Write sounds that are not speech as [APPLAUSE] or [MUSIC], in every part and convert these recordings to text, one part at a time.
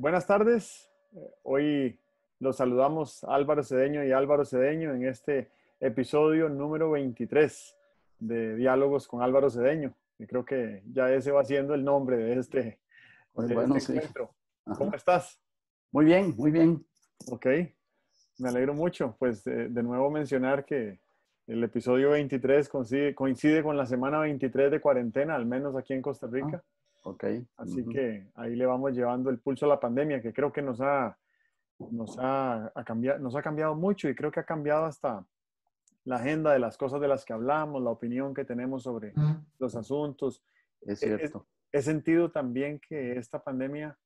buenas tardes. Eh, hoy los saludamos Álvaro Cedeño y Álvaro Cedeño en este episodio número 23 de Diálogos con Álvaro Cedeño. Y creo que ya ese va siendo el nombre de este, pues este encuentro. ¿Cómo estás? Muy bien, muy bien. Ok, me alegro mucho. Pues eh, de, nuevo mencionar que el episodio 23 coincide, con la semana 23 de cuarentena, al menos aquí en Costa Rica. Ah, Ok. Así que ahí le vamos llevando el pulso a la pandemia, que creo que nos ha, nos ha, cambiado, nos ha cambiado mucho y creo que ha cambiado hasta la agenda de las cosas de las que hablamos, la opinión que tenemos sobre los asuntos. E-, es cierto. He, sentido también que esta pandemia,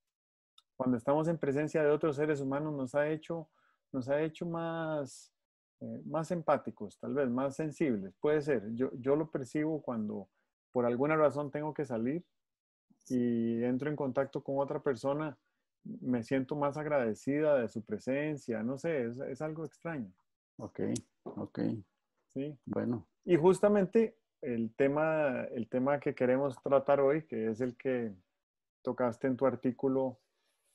cuando estamos en presencia de otros seres humanos, nos ha hecho, nos ha hecho más, eh, más empáticos, tal vez más sensibles. Puede ser. Yo, yo lo percibo cuando por alguna razón tengo que salir y entro en contacto con otra persona, me siento más agradecida de su presencia, no sé, es, es algo extraño. Ok, ok. Sí. Bueno. Y justamente el tema, el tema que queremos tratar hoy, que es el que tocaste en tu artículo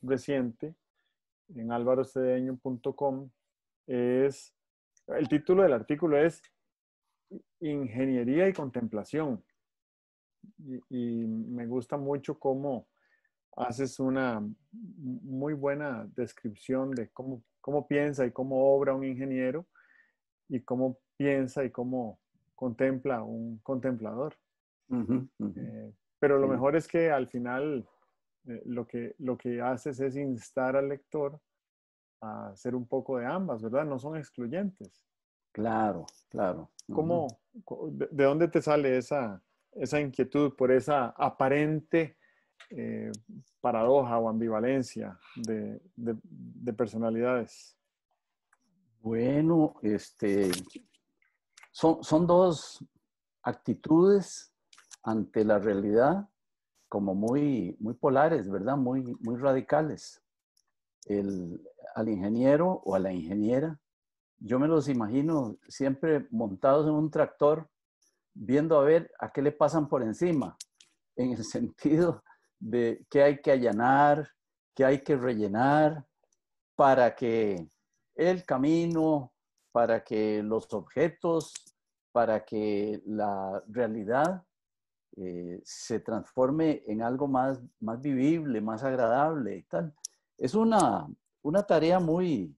reciente en alvarocedeño.com, es, el título del artículo es Ingeniería y Contemplación y, me gusta mucho cómo haces una muy buena descripción de cómo, cómo piensa y cómo obra un ingeniero y cómo piensa y cómo contempla un contemplador. Eh, pero lo mejor es que al final eh, lo, que, lo que haces es instar al lector a hacer un poco de ambas, ¿verdad? No son excluyentes. Claro, claro. ¿Cómo, de, dónde te sale esa, esa inquietud por esa aparente eh, paradoja o ambivalencia de, personalidades? Bueno, este, son, son dos actitudes ante la realidad como muy, muy polares, ¿verdad? Muy, muy radicales. al ingeniero o a la ingeniera, yo me los imagino siempre montados en un tractor viendo a ver a qué le pasan por encima, en el [LAUGHS] sentido de qué hay que allanar, qué hay que rellenar para que el camino, para que los objetos, para que la realidad eh, se transforme en algo más, más vivible, más agradable y tal. Es una, una tarea muy,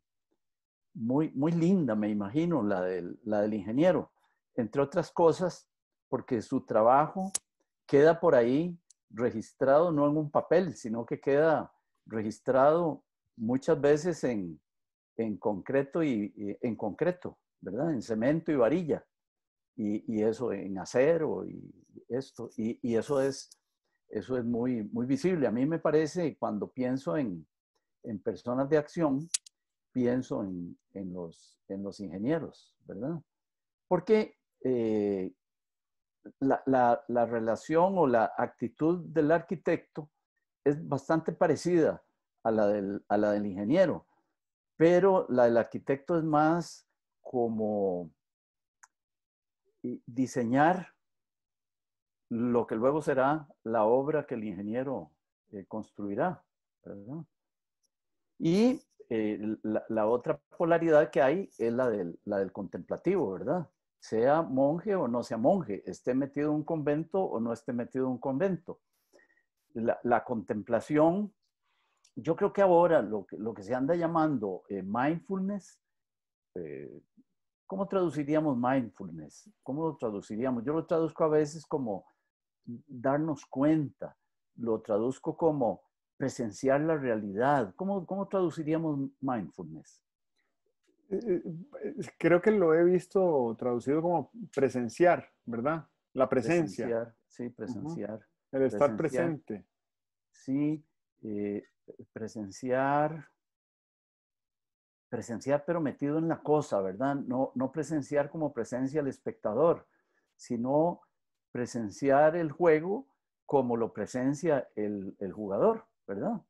muy, muy linda, me imagino, la del, la del ingeniero. Entre otras cosas, porque su trabajo queda por ahí registrado no en un papel, sino que queda registrado muchas veces en, concreto y, en concreto, ¿verdad? En cemento y varilla. Y, eso en acero y esto. Y, eso es, eso es muy, muy visible. A mí me parece, cuando pienso en, personas de acción, pienso en, en, los, ingenieros, ¿verdad? Porque eh, la, relación o la actitud del arquitecto es bastante parecida a la del, a la del ingeniero, pero la del arquitecto es más como eh, diseñar lo que luego será la obra que el ingeniero eh, construirá. Y eh, la, otra polaridad que hay es la del, la del contemplativo, ¿verdad? sea monje o no sea monje, esté metido en un convento o no esté metido en un convento. La, contemplación, yo creo que ahora lo que, se anda llamando eh, mindfulness, eh, ¿cómo traduciríamos mindfulness? ¿Cómo lo traduciríamos? Yo lo traduzco a veces como darnos cuenta, lo traduzco como presenciar la realidad. ¿Cómo, cómo traduciríamos mindfulness? Eh, eh, eh, creo que lo he visto traducido como presenciar, ¿verdad? La presencia. Presenciar, sí, presenciar. El estar presente. Sí, presenciar. Presenciar, pero metido en la cosa, ¿verdad? No, presenciar como presencia el espectador, sino presenciar el juego como lo presencia el, jugador, ¿verdad?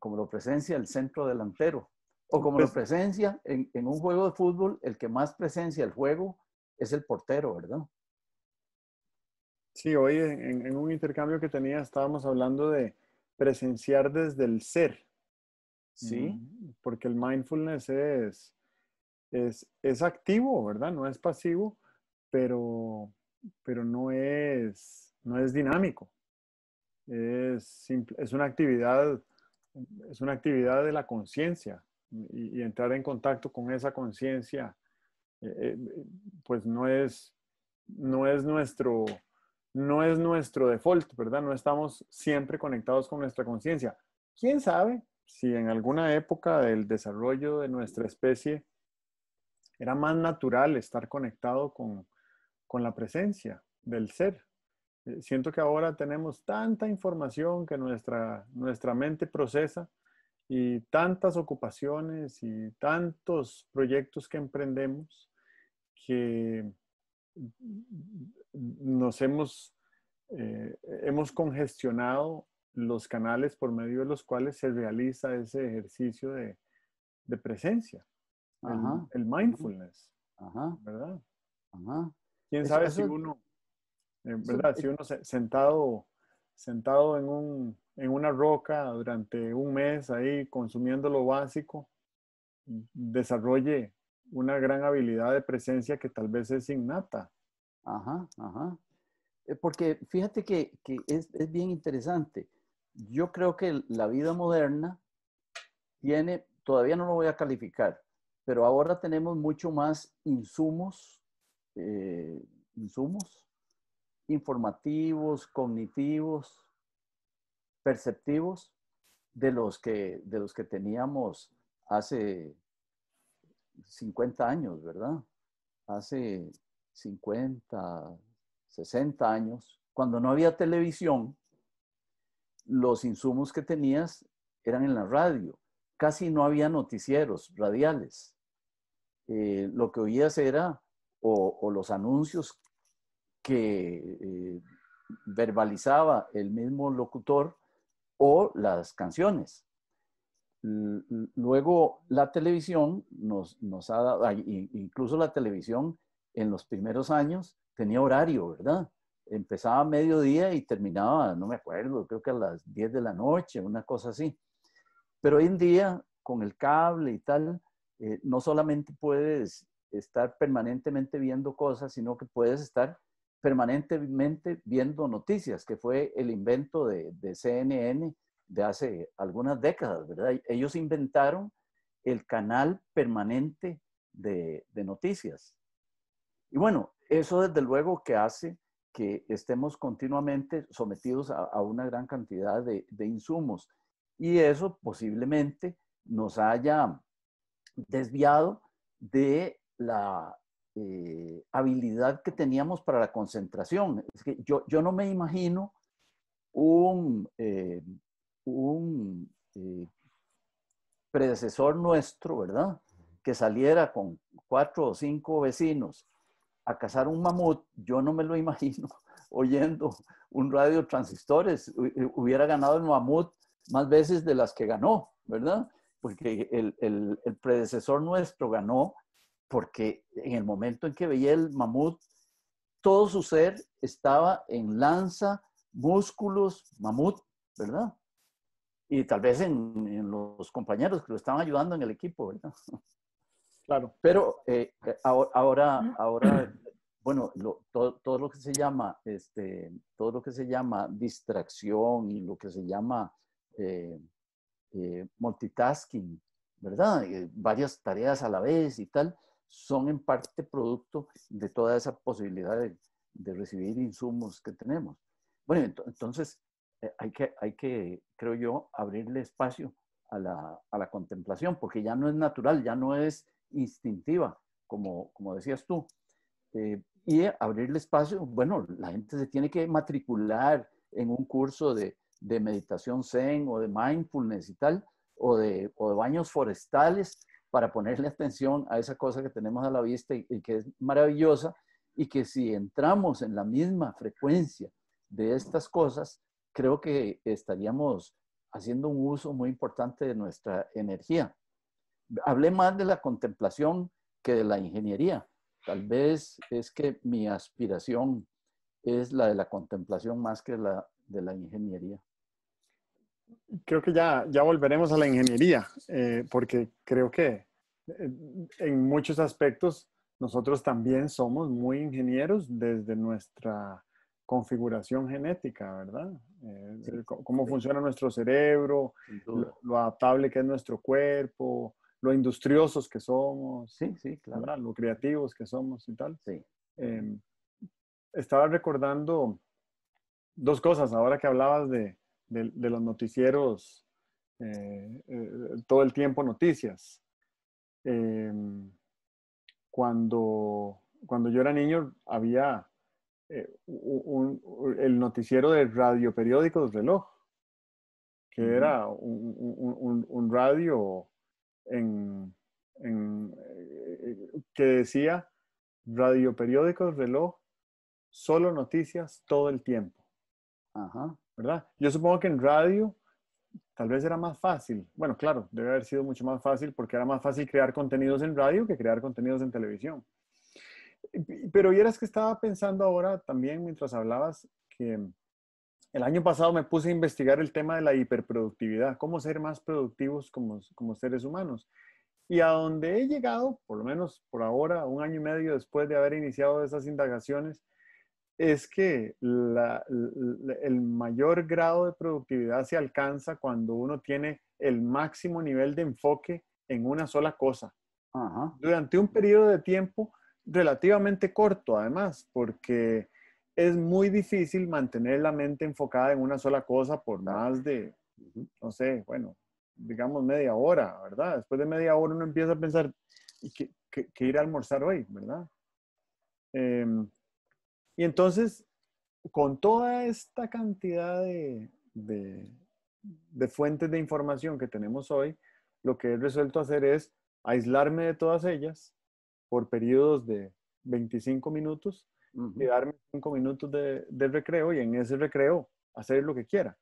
como lo presencia el centro delantero o como la pues presencia, en, un juego de fútbol, el que más presencia el juego es el portero, ¿verdad? Sí, hoy en, un intercambio que tenía estábamos hablando de presenciar desde el ser, ¿sí? Mm. Porque el mindfulness es, es, activo, ¿verdad? No es pasivo, pero, no, es, no es dinámico. Es, es una actividad es una actividad de la conciencia, y, entrar en contacto con esa conciencia, eh, eh, pues no es, nuestro default, ¿verdad? No estamos siempre conectados con nuestra conciencia. ¿Quién sabe si en alguna época del desarrollo de nuestra especie era más natural estar conectado con, con la presencia del ser? Eh, siento que ahora tenemos tanta información que nuestra mente procesa y tantas ocupaciones y tantos proyectos que emprendemos que nos hemos, eh, hemos congestionado los canales por medio de los cuales se realiza ese ejercicio de, de presencia, El, mindfulness, ¿verdad? ¿Quién sabe si uno, eh, ¿verdad? si eh uno sentado sentado en, una roca durante un mes ahí consumiendo lo básico, desarrolle una gran habilidad de presencia que tal vez es innata. Ajá, ajá. Eh, porque fíjate que, es, bien interesante. Yo creo que la vida moderna tiene, todavía no lo voy a calificar, pero ahora tenemos mucho más insumos, eh, insumos informativos, cognitivos, perceptivos de los que, de los que teníamos hace 50 años, ¿verdad? Hace 50, 60 años, cuando no había televisión, los insumos que tenías eran en la radio. Casi no había noticieros radiales. Eh, lo que oías era o, o, los anuncios que eh, verbalizaba el mismo locutor o las canciones. Luego la televisión nos, nos ha dado, incluso la televisión en los primeros años tenía horario, ¿verdad? Empezaba a mediodía y terminaba, no me acuerdo, creo que a las 10 de la noche, una cosa así. Pero hoy en día, con el cable y tal, eh, no solamente puedes estar permanentemente viendo cosas, sino que puedes estar permanentemente viendo noticias, que fue el invento de, CNN de hace algunas décadas, ¿verdad? Ellos inventaron el canal permanente de, noticias. Y bueno, eso desde luego que hace que estemos continuamente sometidos a, una gran cantidad de, insumos. Y eso posiblemente nos haya desviado de la, eh, habilidad que teníamos para la concentración. Es que yo, yo no me imagino un, eh, eh, predecesor nuestro, ¿verdad? Que saliera con cuatro o cinco vecinos a cazar un mamut, yo no me lo [LAUGHS] imagino oyendo un radio transistores, hubiera ganado el mamut más veces de las que ganó, ¿verdad? Porque el predecesor nuestro ganó porque en el momento en que veía el mamut, todo su ser estaba en lanza, músculos, mamut, ¿verdad? Y tal vez en, los compañeros que lo estaban ayudando en el equipo, ¿verdad? Claro. Pero eh, ahora, ahora, bueno, todo, lo que se llama, este, todo lo que se llama distracción y lo que se llama eh, eh, multitasking, ¿verdad? varias tareas a la vez y tal, son en parte producto de toda esa posibilidad de, recibir insumos que tenemos. Bueno, entonces eh, hay, que, hay que, creo yo, abrirle espacio a la, contemplación, porque ya no es natural, ya no es instintiva, como, como decías tú. Eh, y abrirle espacio, bueno, la gente se tiene que matricular en un curso de, meditación zen o de mindfulness y tal, o de, o de baños forestales, para ponerle atención a esa cosa que tenemos a la vista y, que es maravillosa y que si entramos en la misma frecuencia de estas cosas, creo que estaríamos haciendo un uso muy importante de nuestra energía. Hablé más de la contemplación que de la ingeniería. Tal vez es que mi aspiración es la de la contemplación más que la de la ingeniería. Creo que ya, ya volveremos a la ingeniería, eh, porque creo que en muchos aspectos, nosotros también somos muy ingenieros desde nuestra configuración genética, ¿verdad? Eh, cómo funciona nuestro cerebro, lo, adaptable que es nuestro cuerpo, lo industriosos que somos, sí, sí, claro. lo creativos que somos y tal. Sí. Em, estaba recordando dos cosas ahora que hablabas de, los noticieros, eh, eh, todo el tiempo noticias eh, cuando, cuando yo era niño había eh, un, el noticiero de radio periódico del reloj, que era un, radio en, en, eh, eh, que decía radio periódico del reloj, solo noticias todo el tiempo. Ajá. ¿Verdad? Yo supongo que en radio Tal vez era más fácil. Bueno, claro, debe haber sido mucho más fácil porque era más fácil crear contenidos en radio que crear contenidos en televisión. Pero vieras que estaba pensando ahora también mientras hablabas que el año pasado me puse a investigar el tema de la hiperproductividad, cómo ser más productivos como, como seres humanos. Y a donde he llegado, por lo menos por ahora, un año y medio después de haber iniciado esas indagaciones, es que el mayor grado de productividad se alcanza cuando uno tiene el máximo nivel de enfoque en una sola cosa. Durante un periodo de tiempo relativamente corto, además, porque es muy difícil mantener la mente enfocada en una sola cosa por más de, no sé, bueno, digamos media hora, ¿verdad? Después de media hora uno empieza a pensar, que que ir a almorzar hoy, verdad? Em, y entonces, con toda esta cantidad de, fuentes de información que tenemos hoy, lo que he resuelto hacer es aislarme de todas ellas por periodos de 25 minutos y darme 5 minutos de, recreo y en ese recreo hacer lo que quiera.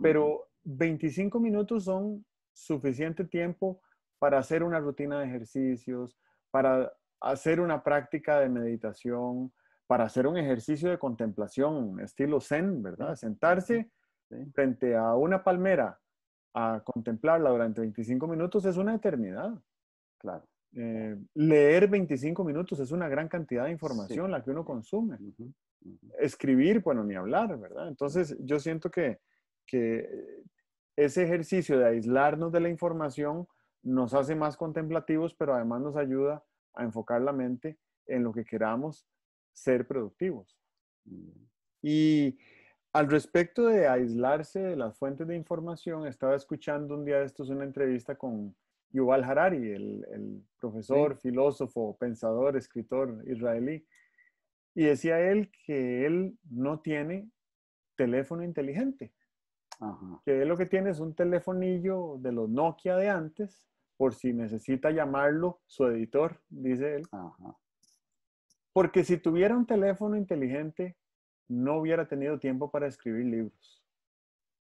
Pero 25 minutos son suficiente tiempo para hacer una rutina de ejercicios, para hacer una práctica de meditación, para hacer un ejercicio de contemplación, estilo zen, ¿verdad? Sentarse frente a una palmera a contemplarla durante 25 minutos es una eternidad. Claro. Eh, leer 25 minutos es una gran cantidad de información la que uno consume. Escribir, bueno, ni hablar, ¿verdad? Entonces, yo siento que, que ese ejercicio de aislarnos de la información nos hace más contemplativos, pero además nos ayuda a enfocar la mente en lo que queramos ser productivos. Mm. Y al respecto de aislarse de las fuentes de información, estaba escuchando un día de estos una entrevista con Yuval Harari, el, el profesor, filósofo, pensador, escritor israelí. Y decía él que él no tiene teléfono inteligente. Que él lo que tiene es un telefonillo de los Nokia de antes, por si necesita llamarlo su editor, dice él. Porque si tuviera un teléfono inteligente, no hubiera tenido tiempo para escribir libros.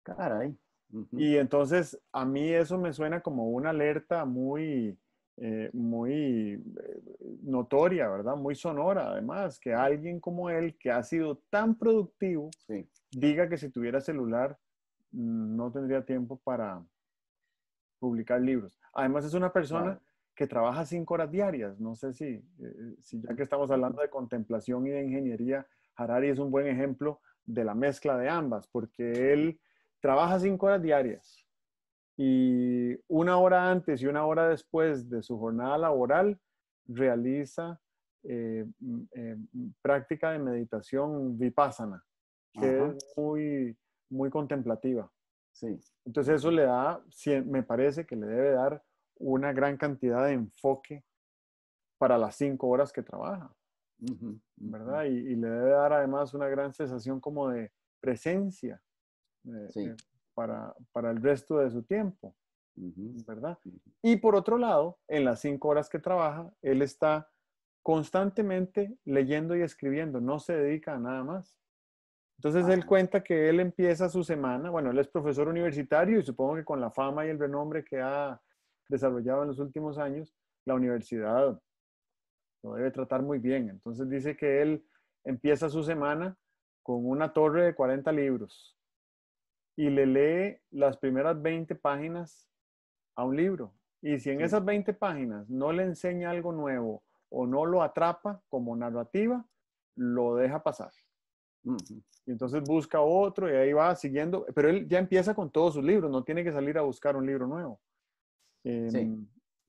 Caray. Y entonces a mí eso me suena como una alerta muy, eh, muy eh, notoria, ¿verdad? Muy sonora, además, que alguien como él, que ha sido tan productivo, diga que si tuviera celular no tendría tiempo para publicar libros. Además es una persona que trabaja cinco horas diarias. No sé eh, eh, si, ya que estamos hablando de contemplación y de ingeniería, Harari es un buen ejemplo de la mezcla de ambas, porque él trabaja cinco horas diarias y una hora antes y una hora después de su jornada laboral realiza eh, mm, mm, práctica de meditación vipassana, que es muy, muy contemplativa. Sí. Entonces eso le da, me parece que le debe dar una gran cantidad de enfoque para las cinco horas que trabaja, ¿verdad? Y, le debe dar además una gran sensación como de presencia eh, eh, para, para, el resto de su tiempo, ¿verdad? Y por otro lado, en las cinco horas que trabaja, él está constantemente leyendo y escribiendo, no se dedica a nada más. Entonces él cuenta que él empieza su semana, bueno, él es profesor universitario y supongo que con la fama y el renombre que ha desarrollado en los últimos años, la universidad lo debe tratar muy bien. Entonces dice que él empieza su semana con una torre de 40 libros y le lee las primeras 20 páginas a un libro. Y si en esas 20 páginas no le enseña algo nuevo o no lo atrapa como narrativa, lo deja pasar. entonces busca otro y ahí va siguiendo, pero él ya empieza con todos sus libros, no tiene que salir a buscar un libro nuevo. Em,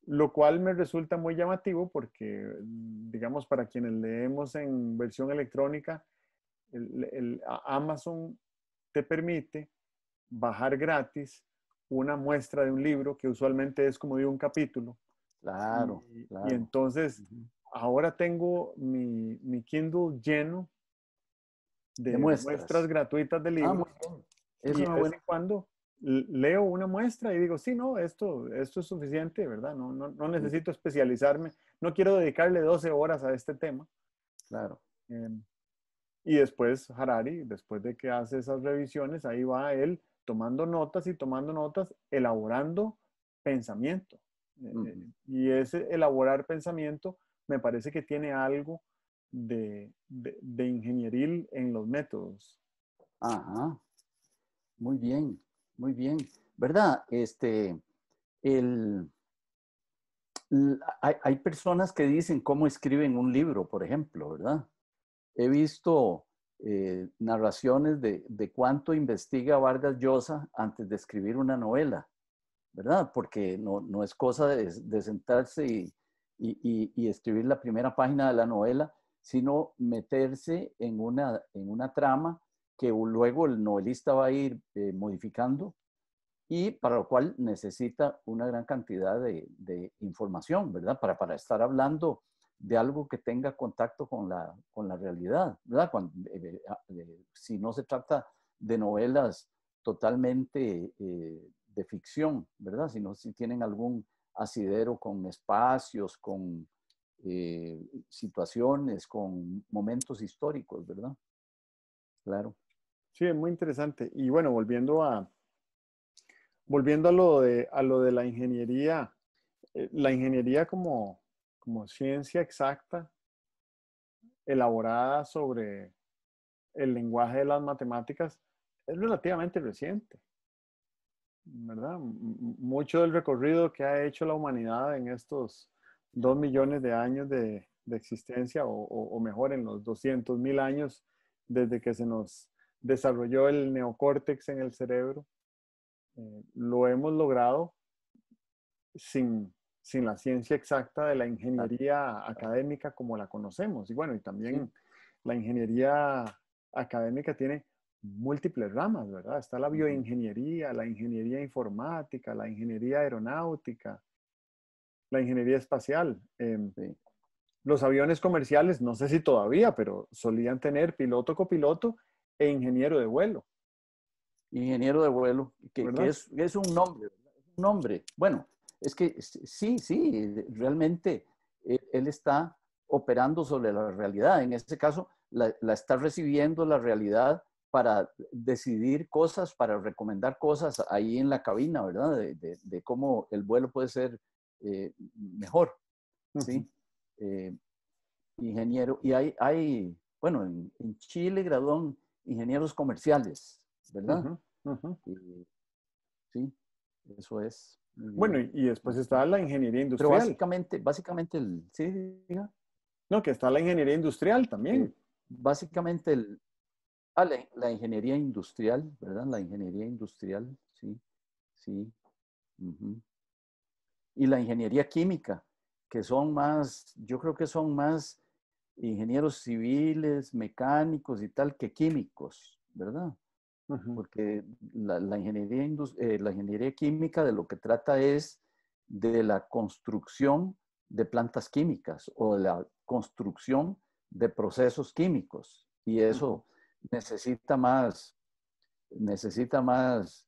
lo cual me resulta muy llamativo porque, digamos, para quienes leemos en versión electrónica, el, Amazon te permite bajar gratis una muestra de un libro que usualmente es como de un capítulo. Claro, y, entonces, ahora tengo mi, mi, Kindle lleno de, muestras. gratuitas de ah, libros. muy y de vez en cuando leo una muestra y digo, sí, no, esto, esto es suficiente, ¿verdad? No, no, no necesito especializarme, no quiero dedicarle 12 horas a este tema. Claro. Em, y después Harari, después de que hace esas revisiones, ahí va él tomando notas y tomando notas, elaborando pensamiento. Eh, eh, y ese elaborar pensamiento me parece que tiene algo de, de, ingenieril en los métodos. Ajá, muy bien. Muy bien, ¿verdad? Este, hay, personas que dicen cómo escriben un libro, por ejemplo, ¿verdad? He visto eh, narraciones de, cuánto investiga Vargas Llosa antes de escribir una novela, ¿verdad? Porque no, es cosa de, sentarse y, y, escribir la primera página de la novela, sino meterse en una, en una trama que luego el novelista va a ir eh, modificando y para lo cual necesita una gran cantidad de, información, ¿verdad? Para, para, estar hablando de algo que tenga contacto con la, con la realidad, ¿verdad? Cuando, eh, ah, eh, si no se trata de novelas totalmente de ficción, ¿verdad? Sino si tienen algún asidero con espacios, con situaciones, con momentos históricos, ¿verdad? Claro. Sí, es muy interesante. Y bueno, volviendo a, volviendo a lo de, a lo de la ingeniería, eh, la ingeniería como, como ciencia exacta, elaborada sobre el lenguaje de las matemáticas, es relativamente reciente. ¿Verdad? mucho del recorrido que ha hecho la humanidad en estos dos millones de años de, existencia, o, o, mejor, en los 200 mil años desde que se nos desarrolló el neocórtex en el cerebro. Eh, lo hemos logrado sin, la ciencia exacta de la ingeniería académica como la conocemos. Y bueno, y también la ingeniería académica tiene múltiples ramas, ¿verdad? Está la bioingeniería, la ingeniería informática, la ingeniería aeronáutica, la ingeniería espacial. Em, los aviones comerciales, no sé si todavía, pero solían tener piloto, copiloto e ingeniero de vuelo. Ingeniero de vuelo, que, es, un nombre, un nombre. Bueno, es que sí, sí, realmente e, él está operando sobre la realidad. En este caso, la, está recibiendo la realidad para decidir cosas, para recomendar cosas ahí en la cabina, ¿verdad? De, cómo el vuelo puede ser eh, mejor, ¿sí? Eh, ingeniero, y hay, hay bueno, en Chile, Gradón, ingenieros comerciales, ¿verdad? sí, eso es. Bueno, y después está la ingeniería industrial. básicamente, básicamente el, sí, No, que está la ingeniería industrial también. básicamente el, ah, la, ingeniería industrial, ¿verdad? La ingeniería industrial, sí, sí. Y la ingeniería química, que son más, yo creo que son más ingenieros civiles, mecánicos y tal, que químicos, ¿verdad? Porque eh, la, ingeniería química de lo que trata es de la construcción de plantas químicas o de la construcción de procesos químicos. Y eso necesita más, necesita más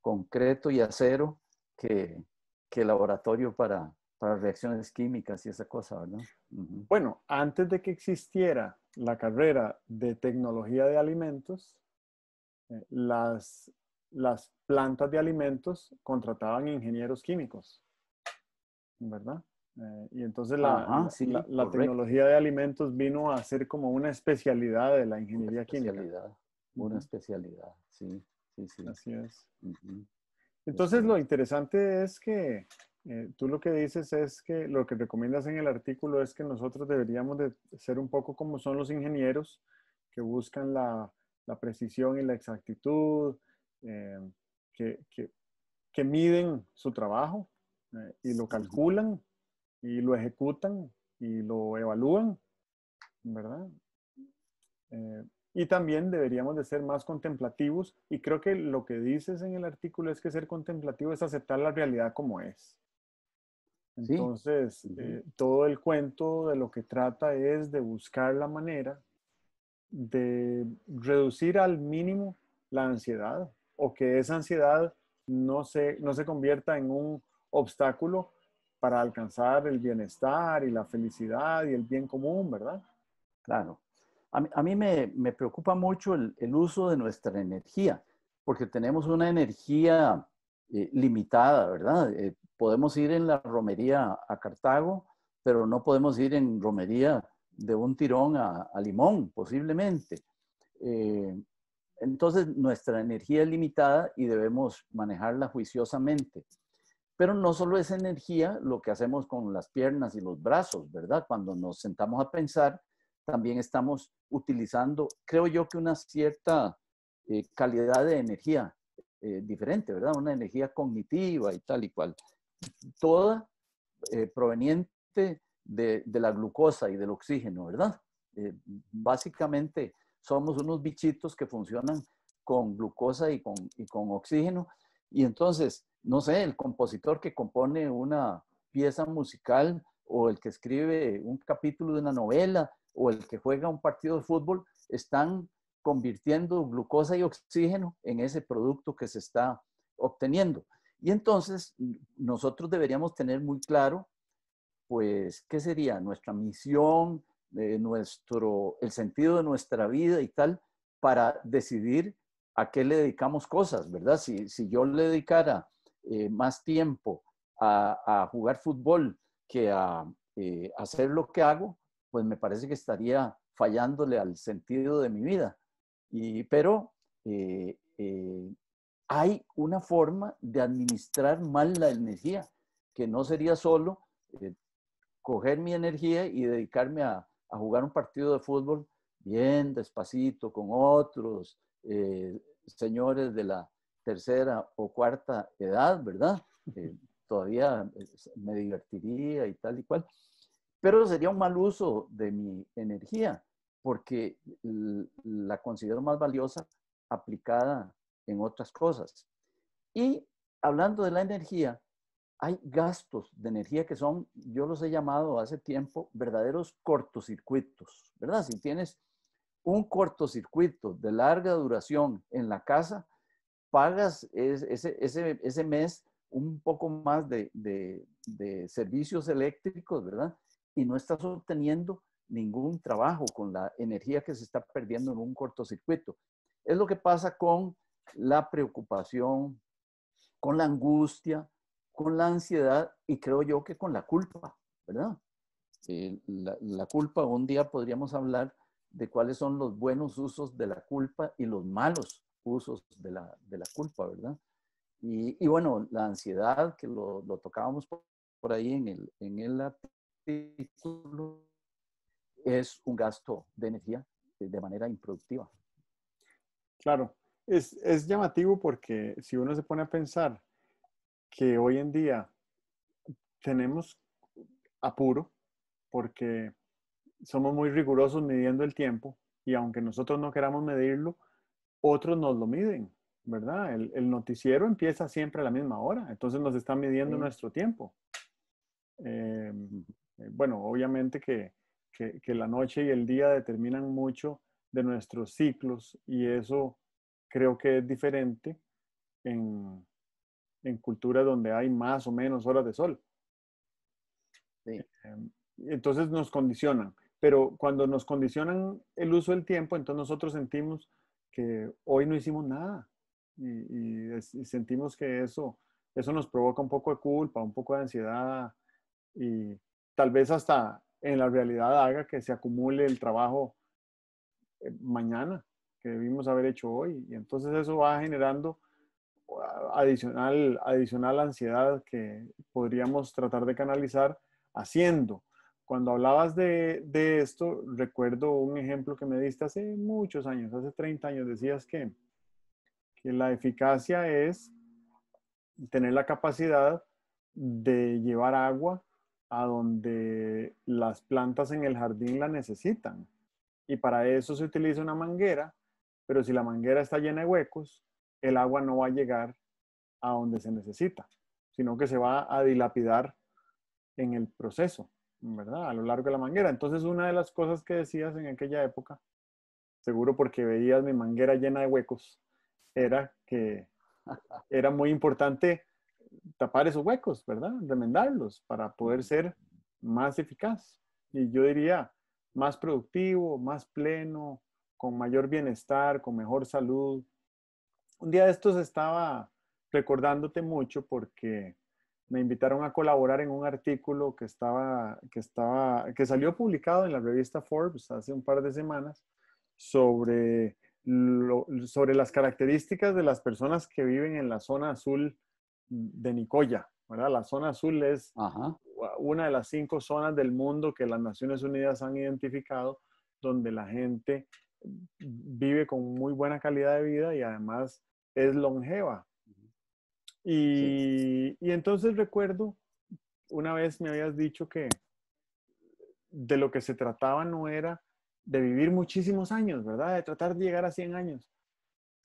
concreto y acero que, que laboratorio para, para reacciones químicas y esa cosa, ¿verdad? Bueno, antes de que existiera la carrera de tecnología de alimentos, eh, las, las plantas de alimentos contrataban ingenieros químicos, ¿verdad? Eh, y entonces la, la, tecnología de alimentos vino a ser como una especialidad de la ingeniería química. Una especialidad, sí, sí, sí. Así es. Entonces este lo interesante es que eh, tú lo que dices es que lo que recomiendas en el artículo es que nosotros deberíamos de ser un poco como son los ingenieros que buscan la, precisión y la exactitud, eh, que, miden su trabajo eh, y lo calculan y lo ejecutan y lo evalúan, ¿verdad? y también deberíamos de ser más contemplativos y creo que lo que dices en el artículo es que ser contemplativo es aceptar la realidad como es. Entonces, eh, todo el cuento de lo que trata es de buscar la manera de reducir al mínimo la ansiedad o que esa ansiedad no se, no se convierta en un obstáculo para alcanzar el bienestar y la felicidad y el bien común, ¿verdad? Claro. A mí, me, preocupa mucho el, uso de nuestra energía, porque tenemos una energía eh, limitada, ¿verdad? Eh, podemos ir en la romería a Cartago, pero no podemos ir en romería de un tirón a, Limón, posiblemente. Eh, entonces, nuestra energía es limitada y debemos manejarla juiciosamente. Pero no solo es energía lo que hacemos con las piernas y los brazos, ¿verdad? Cuando nos sentamos a pensar, también estamos utilizando, creo yo, que una cierta calidad de energía. Eh, diferente, ¿verdad? Una energía cognitiva y tal y cual. Toda eh, proveniente de, la glucosa y del oxígeno, ¿verdad? Eh, básicamente somos unos bichitos que funcionan con glucosa y con, y con oxígeno. Y entonces, no sé, el compositor que compone una pieza musical o el que escribe un capítulo de una novela o el que juega un partido de fútbol, están convirtiendo glucosa y oxígeno en ese producto que se está obteniendo. Y entonces nosotros deberíamos tener muy claro, pues, ¿qué sería nuestra misión, eh, nuestro, el sentido de nuestra vida y tal, para decidir a qué le dedicamos cosas, ¿verdad? Si, si yo le dedicara eh, más tiempo a, jugar fútbol que a eh, hacer lo que hago, pues me parece que estaría fallándole al sentido de mi vida. Y, pero eh, eh, hay una forma de administrar mal la energía, que no sería solo eh, coger mi energía y dedicarme a, jugar un partido de fútbol bien despacito con otros señores de la tercera o cuarta edad, ¿verdad? [LAUGHS] todavía me divertiría y tal y cual, pero sería un mal uso de mi energía porque la considero más valiosa aplicada en otras cosas. Y hablando de la energía, hay gastos de energía que son, yo los he llamado hace tiempo, verdaderos cortocircuitos, ¿verdad? Si tienes un cortocircuito de larga duración en la casa, pagas ese, mes un poco más de, de servicios eléctricos, ¿verdad? Y no estás obteniendo ningún trabajo con la energía que se está perdiendo en un cortocircuito. Es lo que pasa con la preocupación, con la angustia, con la ansiedad y creo yo que con la culpa, ¿verdad? la, culpa, un día podríamos hablar de cuáles son los buenos usos de la culpa y los malos usos de la, culpa, ¿verdad? Y, bueno, la ansiedad, que lo, tocábamos por, ahí en el, en el artículo, es un gasto de energía de manera improductiva. Claro, es, llamativo porque si uno se pone a pensar que hoy en día tenemos apuro porque somos muy rigurosos midiendo el tiempo y aunque nosotros no queramos medirlo, otros nos lo miden, ¿verdad? El, noticiero empieza siempre a la misma hora, entonces nos están midiendo nuestro tiempo. Eh, eh, bueno, obviamente que que, la noche y el día determinan mucho de nuestros ciclos y eso creo que es diferente en, en culturas donde hay más o menos horas de sol. Sí. Em, entonces nos condicionan, pero cuando nos condicionan el uso del tiempo, entonces nosotros sentimos que hoy no hicimos nada y, sentimos que eso, eso nos provoca un poco de culpa, un poco de ansiedad y tal vez hasta en la realidad haga que se acumule el trabajo eh, mañana que debimos haber hecho hoy. Y entonces eso va generando ah, adicional, adicional ansiedad que podríamos tratar de canalizar haciendo. Cuando hablabas de, esto, recuerdo un ejemplo que me diste hace muchos años, hace 30 años, decías que, que la eficacia es tener la capacidad de llevar agua a donde las plantas en el jardín la necesitan. Y para eso se utiliza una manguera, pero si la manguera está llena de huecos, el agua no va a llegar a donde se necesita, sino que se va a dilapidar en el proceso, ¿verdad? A lo largo de la manguera. Entonces, una de las cosas que decías en aquella época, seguro porque veías mi manguera llena de huecos, era que era muy importante tapar esos huecos, ¿verdad? Remendarlos para poder ser más eficaz. Y yo diría, más productivo, más pleno, con mayor bienestar, con mejor salud. Un día de estos estaba recordándote mucho porque me invitaron a colaborar en un artículo que estaba, que estaba, que salió publicado en la revista Forbes hace un par de semanas sobre, sobre las características de las personas que viven en la zona azul de Nicoya, ¿verdad? La zona azul es una de las cinco zonas del mundo que las Naciones Unidas han identificado donde la gente vive con muy buena calidad de vida y además es longeva. Y, y entonces recuerdo, una vez me habías dicho que de lo que se trataba no era de vivir muchísimos años, ¿verdad? De tratar de llegar a 100 años,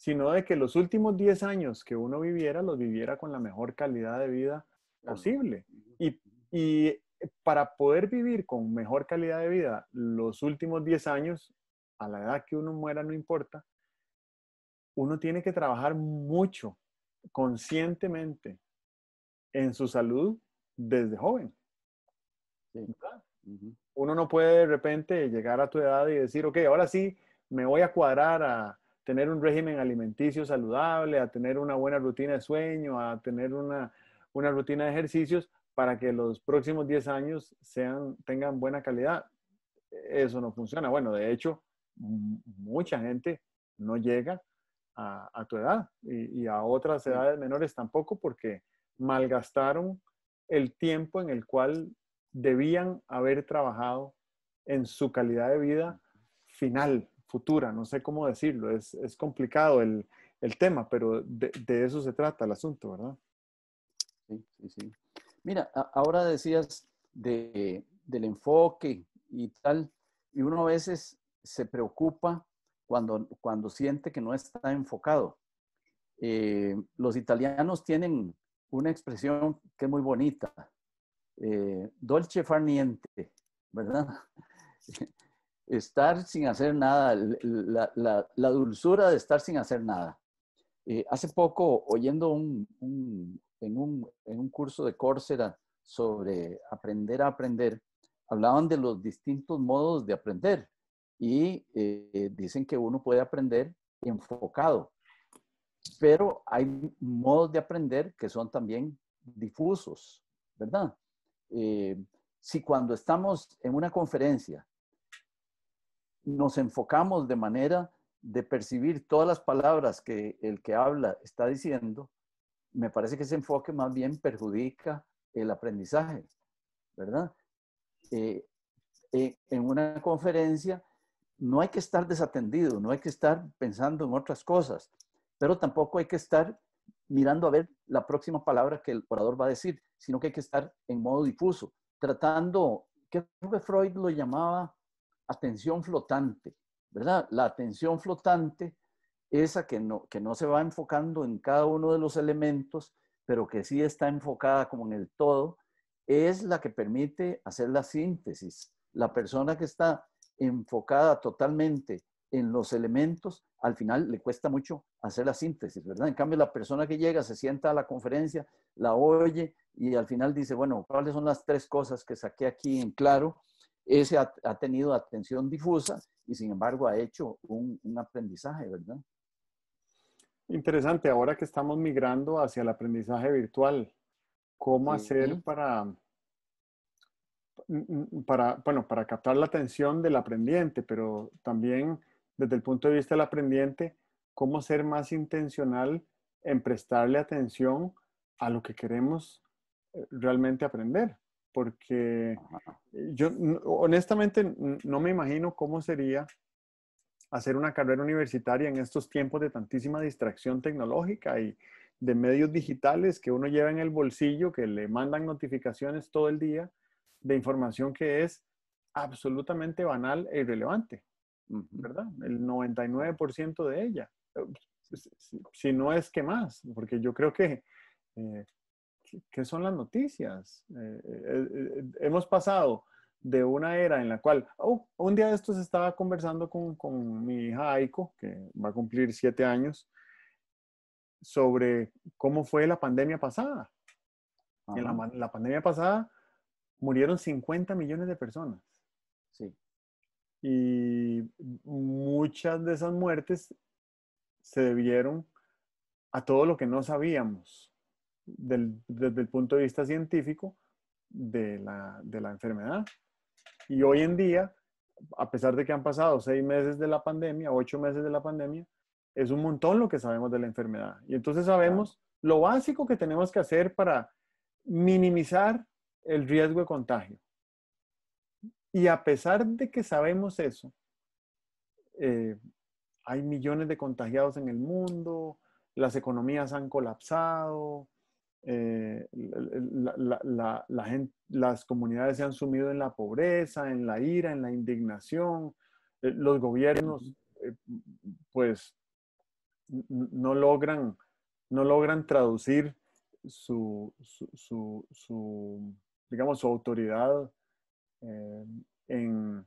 sino de que los últimos 10 años que uno viviera, los viviera con la mejor calidad de vida posible. Y, para poder vivir con mejor calidad de vida los últimos 10 años, a la edad que uno muera, no importa, uno tiene que trabajar mucho, conscientemente, en su salud desde joven. Uno no puede de repente llegar a tu edad y decir, ok, ahora sí me voy a cuadrar a, tener un régimen alimenticio saludable, a tener una buena rutina de sueño, a tener una, una rutina de ejercicios para que los próximos 10 años sean, tengan buena calidad. Eso no funciona. Bueno, de hecho, mucha gente no llega a, tu edad y, y, a otras edades menores tampoco porque malgastaron el tiempo en el cual debían haber trabajado en su calidad de vida final, no sé cómo decirlo, es, complicado el, tema, pero de, eso se trata el asunto, ¿verdad? Sí, sí, sí. Mira, ahora decías de, del enfoque y tal, y uno a veces se preocupa cuando, cuando siente que no está enfocado. Eh, los italianos tienen una expresión que es muy bonita, eh, dolce far niente, ¿verdad? [LAUGHS] estar sin hacer nada, la, dulzura de estar sin hacer nada. Eh, hace poco, oyendo un, en, un, curso de Coursera sobre aprender a aprender, hablaban de los distintos modos de aprender y eh, dicen que uno puede aprender enfocado, pero hay modos de aprender que son también difusos, ¿verdad? Eh, si cuando estamos en una conferencia nos enfocamos de manera de percibir todas las palabras que el que habla está diciendo, me parece que ese enfoque más bien perjudica el aprendizaje, ¿verdad? Eh, eh, en una conferencia no hay que estar desatendido, no hay que estar pensando en otras cosas, pero tampoco hay que estar mirando a ver la próxima palabra que el orador va a decir, sino que hay que estar en modo difuso, tratando, que Freud lo llamaba atención flotante, ¿verdad? La atención flotante, esa que no, que no se va enfocando en cada uno de los elementos, pero que sí está enfocada como en el todo, es la que permite hacer la síntesis. La persona que está enfocada totalmente en los elementos, al final le cuesta mucho hacer la síntesis, ¿verdad? En cambio, la persona que llega, se sienta a la conferencia, la oye y al final dice, bueno, ¿cuáles son las tres cosas que saqué aquí en claro? ese ha, tenido atención difusa y sin embargo ha hecho un, aprendizaje, ¿verdad? Interesante, ahora que estamos migrando hacia el aprendizaje virtual, ¿cómo hacer mm, mm, para, bueno, para captar la atención del aprendiente, pero también desde el punto de vista del aprendiente, cómo ser más intencional en prestarle atención a lo que queremos eh, realmente aprender? porque yo honestamente no me imagino cómo sería hacer una carrera universitaria en estos tiempos de tantísima distracción tecnológica y de medios digitales que uno lleva en el bolsillo, que le mandan notificaciones todo el día de información que es absolutamente banal e irrelevante, ¿verdad? El 99% de ella, eh, si no es que más, porque yo creo que eh, qué son las noticias. Eh, eh, eh, hemos pasado de una era en la cual, oh, un día de estos estaba conversando con, mi hija Aiko, que va a cumplir siete años, sobre cómo fue la pandemia pasada. En la, la, pandemia pasada murieron 50 millones de personas. Sí. Y muchas de esas muertes se debieron a todo lo que no sabíamos desde el punto de vista científico de la, enfermedad. Y hoy en día, a pesar de que han pasado seis meses de la pandemia, ocho meses de la pandemia, es un montón lo que sabemos de la enfermedad. Y entonces sabemos lo básico que tenemos que hacer para minimizar el riesgo de contagio. Y a pesar de que sabemos eso, eh, hay millones de contagiados en el mundo, las economías han colapsado, eh, las comunidades se han sumido en la pobreza, en la ira, en la indignación. Eh, los gobiernos, eh, pues, no logran, no logran traducir su, digamos, su autoridad en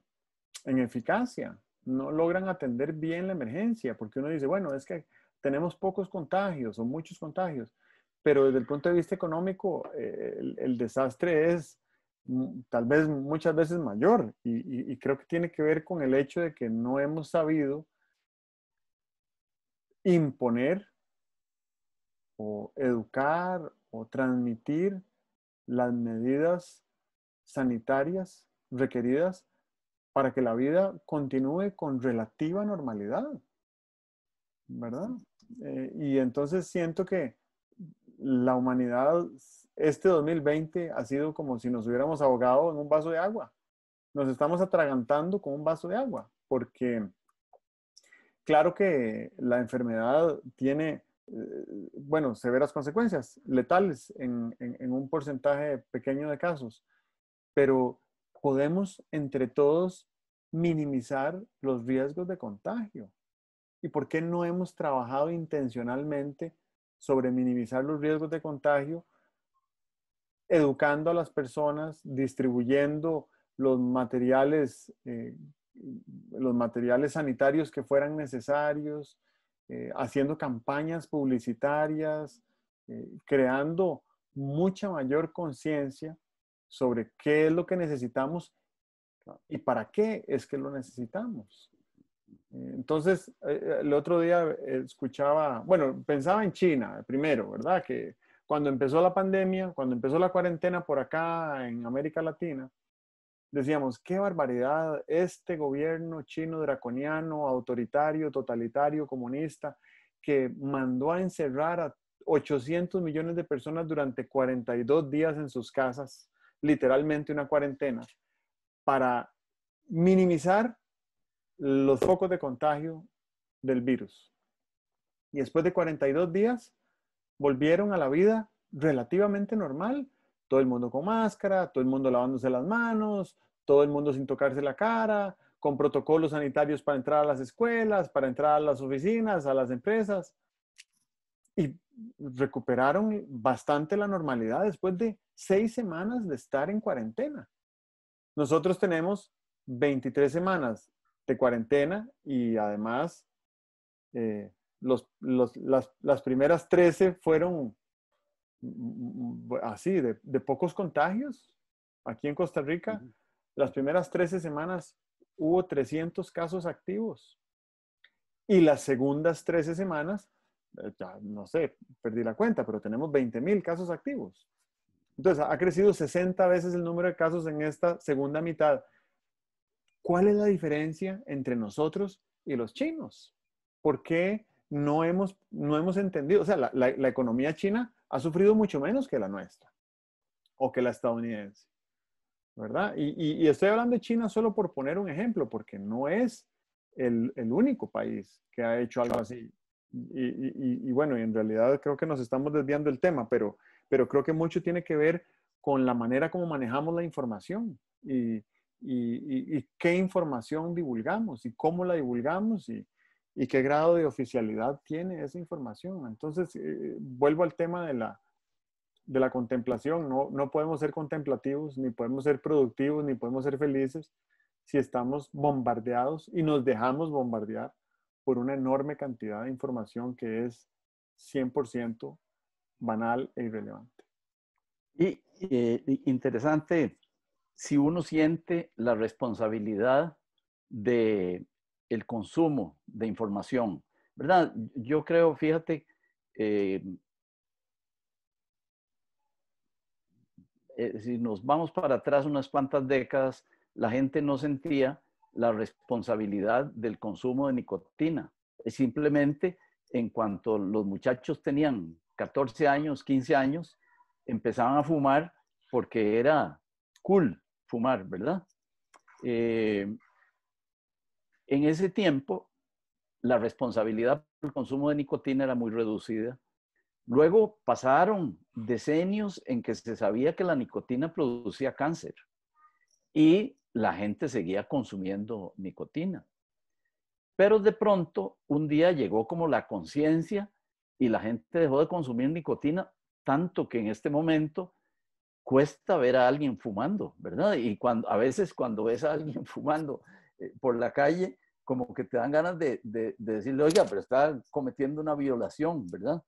eficacia. No logran atender bien la emergencia, porque uno dice, bueno, es que tenemos pocos contagios o muchos contagios pero desde el punto de vista económico, eh, el, desastre es tal vez muchas veces mayor y, creo que tiene que ver con el hecho de que no hemos sabido imponer o educar o transmitir las medidas sanitarias requeridas para que la vida continúe con relativa normalidad, ¿verdad? Eh, y entonces siento que la humanidad, este 2020 ha sido como si nos hubiéramos ahogado en un vaso de agua. Nos estamos atragantando con un vaso de agua, porque claro que la enfermedad tiene, eh, bueno, severas consecuencias, letales en, en un porcentaje pequeño de casos, pero podemos entre todos minimizar los riesgos de contagio. ¿Y por qué no hemos trabajado intencionalmente sobre minimizar los riesgos de contagio, educando a las personas, distribuyendo los materiales, eh, los materiales sanitarios que fueran necesarios, eh, haciendo campañas publicitarias, eh, creando mucha mayor conciencia sobre qué es lo que necesitamos y para qué es que lo necesitamos. Entonces, eh, el otro día escuchaba, bueno, pensaba en China primero, ¿verdad? Que cuando empezó la pandemia, cuando empezó la cuarentena por acá en América Latina, decíamos, qué barbaridad, este gobierno chino draconiano, autoritario, totalitario, comunista, que mandó a encerrar a 800 millones de personas durante 42 días en sus casas, literalmente una cuarentena, para minimizar los focos de contagio del virus. Y después de 42 días, volvieron a la vida relativamente normal. Todo el mundo con máscara, todo el mundo lavándose las manos, todo el mundo sin tocarse la cara, con protocolos sanitarios para entrar a las escuelas, para entrar a las oficinas, a las empresas. Y recuperaron bastante la normalidad después de seis semanas de estar en cuarentena. Nosotros tenemos 23 semanas de cuarentena y además eh, los, las, primeras 13 fueron mm, mm, así, de, pocos contagios aquí en Costa Rica. Las primeras 13 semanas hubo 300 casos activos y las segundas 13 semanas, eh, ya no sé, perdí la cuenta, pero tenemos 20 mil casos activos. Entonces, ha crecido 60 veces el número de casos en esta segunda mitad ¿Cuál es la diferencia entre nosotros y los chinos? ¿Por qué no hemos, no hemos entendido? O sea, la, economía china ha sufrido mucho menos que la nuestra o que la estadounidense, ¿verdad? Y, estoy hablando de China solo por poner un ejemplo, porque no es el, el único país que ha hecho algo así. Y, y, bueno, y en realidad creo que nos estamos desviando el tema, pero, pero creo que mucho tiene que ver con la manera como manejamos la información. Y, y, qué información divulgamos y cómo la divulgamos y, qué grado de oficialidad tiene esa información. Entonces, eh, vuelvo al tema de la, contemplación. No, no, podemos ser contemplativos, ni podemos ser productivos, ni podemos ser felices si estamos bombardeados y nos dejamos bombardear por una enorme cantidad de información que es 100% banal e irrelevante. Y eh, interesante si uno siente la responsabilidad de el consumo de información, ¿verdad? Yo creo, fíjate, eh, eh, si nos vamos para atrás unas cuantas décadas, la gente no sentía la responsabilidad del consumo de nicotina. Simplemente, en cuanto los muchachos tenían 14 años, 15 años, empezaban a fumar porque era cool, fumar, ¿verdad? Eh, en ese tiempo, la responsabilidad por el consumo de nicotina era muy reducida. Luego pasaron decenios en que se sabía que la nicotina producía cáncer y la gente seguía consumiendo nicotina. Pero de pronto, un día llegó como la conciencia y la gente dejó de consumir nicotina, tanto que en este momento cuesta ver a alguien fumando, ¿verdad? Y cuando, a veces cuando ves a alguien [LAUGHS] fumando eh, por la calle, como que te dan ganas de, decirle, oiga, pero está cometiendo una violación, ¿verdad?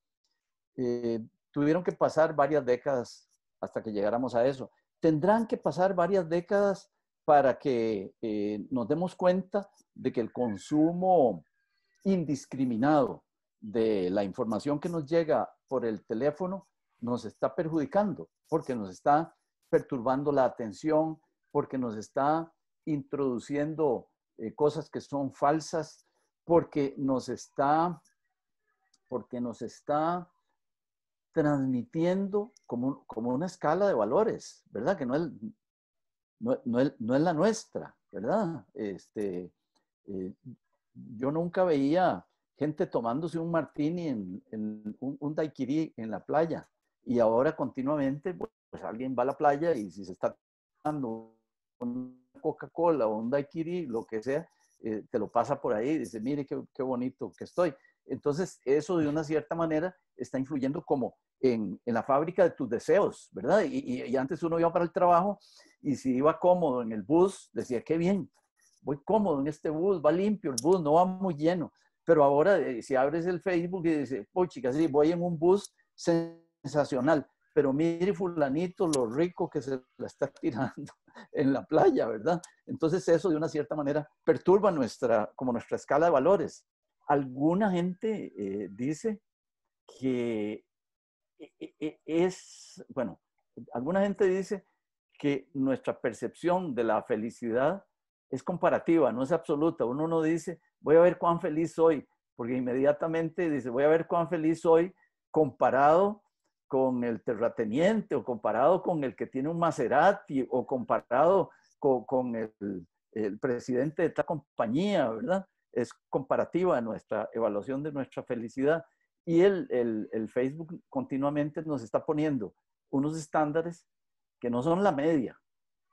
Eh, tuvieron que pasar varias décadas hasta que llegáramos a eso. Tendrán que pasar varias décadas para que eh, nos demos cuenta de que el consumo indiscriminado de la información que nos llega por el teléfono nos está perjudicando, porque nos está perturbando la atención, porque nos está introduciendo eh, cosas que son falsas, porque nos está, porque nos está transmitiendo como, como una escala de valores, ¿verdad? Que no es, no, es, la nuestra, ¿verdad? Este, eh, yo nunca veía gente tomándose un martini en, un, un daiquiri en la playa. Y ahora continuamente, pues alguien va a la playa y si se está tomando una Coca-Cola o un daiquiri, lo que sea, eh, te lo pasa por ahí y dice, mire qué, qué bonito que estoy. Entonces, eso de una cierta manera está influyendo como en, en la fábrica de tus deseos, ¿verdad? Y, antes uno iba para el trabajo y si iba cómodo en el bus, decía, qué bien, voy cómodo en este bus, va limpio el bus, no va muy lleno. Pero ahora, eh, si abres el Facebook y dices, oh, chicas, si voy en un bus, se sensacional, pero mire fulanito lo rico que se la está [LAUGHS] tirando en la playa, ¿verdad? Entonces eso de una cierta manera perturba nuestra, como nuestra escala de valores. Alguna gente eh, dice que e, e, e, es, bueno, alguna gente dice que nuestra percepción de la felicidad es comparativa, no es absoluta. Uno no dice, voy a ver cuán feliz soy, porque inmediatamente dice, voy a ver cuán feliz soy comparado con el terrateniente o comparado con el que tiene un Maserati o comparado con, el, presidente de esta compañía, ¿verdad? Es comparativa nuestra evaluación de nuestra felicidad. Y el, Facebook continuamente nos está poniendo unos estándares que no son la media,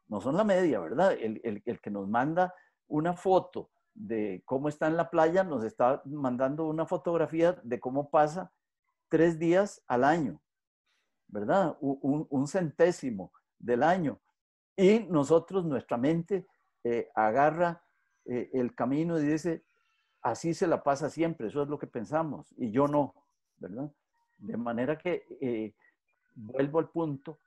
no son la media, ¿verdad? el, que nos manda una foto de cómo está en la playa nos está mandando una fotografía de cómo pasa tres días al año. ¿verdad? Un, centésimo del año. Y nosotros, nuestra mente eh, agarra eh, el camino y dice, así se la pasa siempre, eso es lo que pensamos, y yo no, ¿verdad? De manera que eh, vuelvo al punto,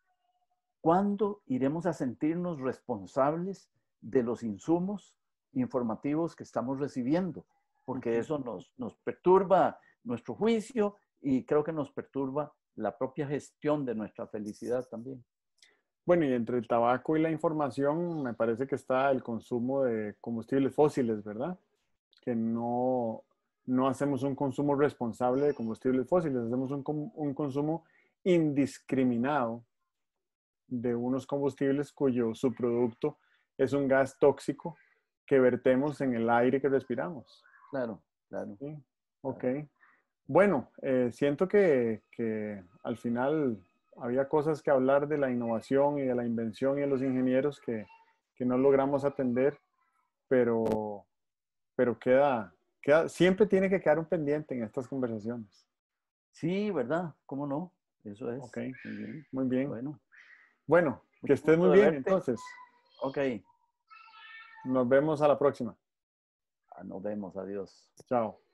¿cuándo iremos a sentirnos responsables de los insumos informativos que estamos recibiendo? Porque eso nos, nos perturba nuestro juicio y creo que nos perturba la propia gestión de nuestra felicidad también. Bueno, y entre el tabaco y la información, me parece que está el consumo de combustibles fósiles, ¿verdad? Que no, no hacemos un consumo responsable de combustibles fósiles, hacemos un, un consumo indiscriminado de unos combustibles cuyo subproducto es un gas tóxico que vertemos en el aire que respiramos. Claro, claro. ¿Sí? Ok bueno, eh, siento que, al final había cosas que hablar de la innovación y de la invención y de los ingenieros que, no logramos atender, pero, pero queda, queda, siempre tiene que quedar un pendiente en estas conversaciones. Sí, ¿verdad? ¿Cómo no? Eso es. Ok, muy bien. Bueno, bueno que estés muy bien entonces. Ok. Nos vemos a la próxima. Ah, nos vemos, adiós. Chao.